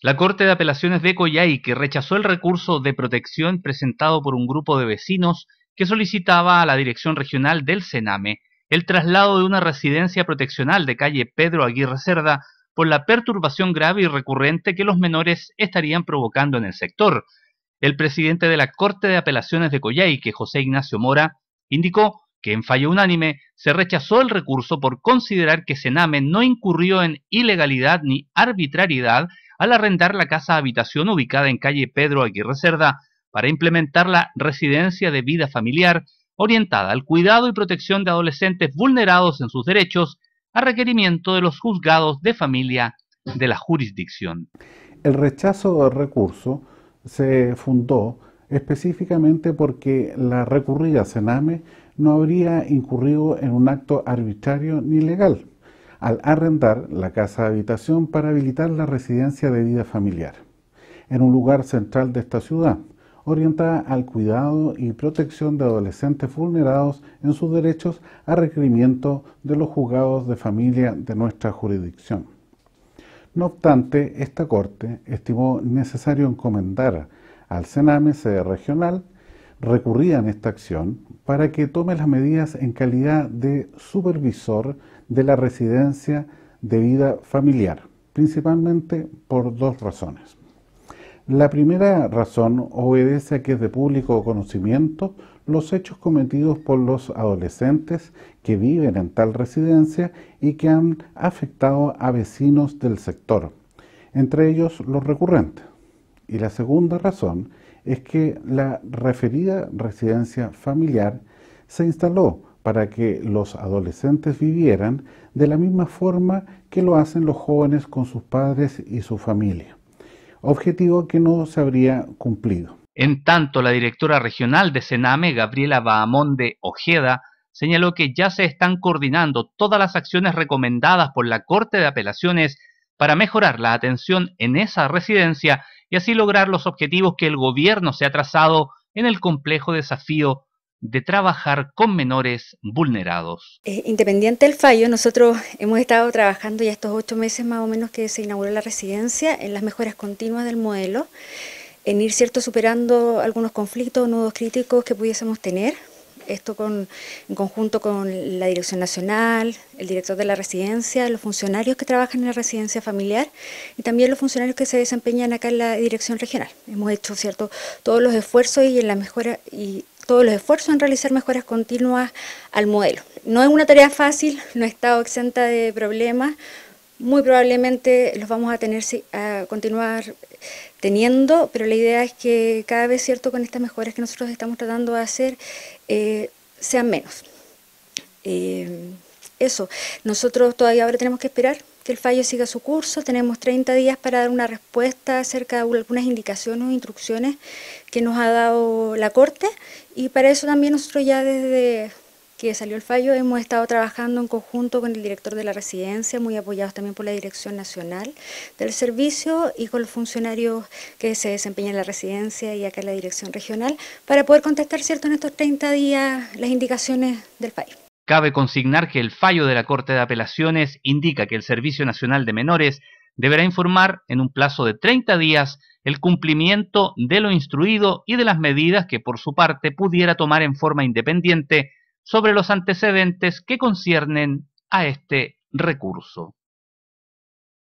La Corte de Apelaciones de que rechazó el recurso de protección presentado por un grupo de vecinos que solicitaba a la Dirección Regional del Sename el traslado de una residencia proteccional de calle Pedro Aguirre Cerda por la perturbación grave y recurrente que los menores estarían provocando en el sector. El presidente de la Corte de Apelaciones de que José Ignacio Mora, indicó que en fallo unánime se rechazó el recurso por considerar que Sename no incurrió en ilegalidad ni arbitrariedad al arrendar la casa habitación ubicada en calle Pedro Aguirre Cerda para implementar la residencia de vida familiar orientada al cuidado y protección de adolescentes vulnerados en sus derechos a requerimiento de los juzgados de familia de la jurisdicción. El rechazo del recurso se fundó específicamente porque la recurrida Sename no habría incurrido en un acto arbitrario ni legal al arrendar la casa habitación para habilitar la residencia de vida familiar, en un lugar central de esta ciudad, orientada al cuidado y protección de adolescentes vulnerados en sus derechos a requerimiento de los juzgados de familia de nuestra jurisdicción. No obstante, esta Corte estimó necesario encomendar al Sename regional en esta acción para que tome las medidas en calidad de supervisor de la residencia de vida familiar, principalmente por dos razones. La primera razón obedece a que es de público conocimiento los hechos cometidos por los adolescentes que viven en tal residencia y que han afectado a vecinos del sector, entre ellos los recurrentes. Y la segunda razón es que la referida residencia familiar se instaló para que los adolescentes vivieran de la misma forma que lo hacen los jóvenes con sus padres y su familia, objetivo que no se habría cumplido. En tanto, la directora regional de Sename, Gabriela de Ojeda, señaló que ya se están coordinando todas las acciones recomendadas por la Corte de Apelaciones para mejorar la atención en esa residencia y así lograr los objetivos que el gobierno se ha trazado en el complejo desafío de trabajar con menores vulnerados. Eh, independiente del fallo, nosotros hemos estado trabajando ya estos ocho meses más o menos que se inauguró la residencia en las mejoras continuas del modelo, en ir cierto superando algunos conflictos, nudos críticos que pudiésemos tener, esto en conjunto con la Dirección Nacional, el director de la residencia, los funcionarios que trabajan en la residencia familiar y también los funcionarios que se desempeñan acá en la dirección regional. Hemos hecho cierto todos los esfuerzos y en la mejora y todos los esfuerzos en realizar mejoras continuas al modelo. No es una tarea fácil, no he estado exenta de problemas, muy probablemente los vamos a tener a continuar teniendo, pero la idea es que cada vez, ¿cierto?, con estas mejoras que nosotros estamos tratando de hacer, eh, sean menos. Eh, eso, nosotros todavía ahora tenemos que esperar que el fallo siga su curso, tenemos 30 días para dar una respuesta acerca de algunas indicaciones o instrucciones que nos ha dado la Corte y para eso también nosotros ya desde que salió el fallo, hemos estado trabajando en conjunto con el director de la residencia, muy apoyados también por la Dirección Nacional del Servicio y con los funcionarios que se desempeñan en la residencia y acá en la Dirección Regional, para poder contestar, ¿cierto?, en estos 30 días las indicaciones del fallo. Cabe consignar que el fallo de la Corte de Apelaciones indica que el Servicio Nacional de Menores deberá informar en un plazo de 30 días el cumplimiento de lo instruido y de las medidas que por su parte pudiera tomar en forma independiente sobre los antecedentes que conciernen a este recurso.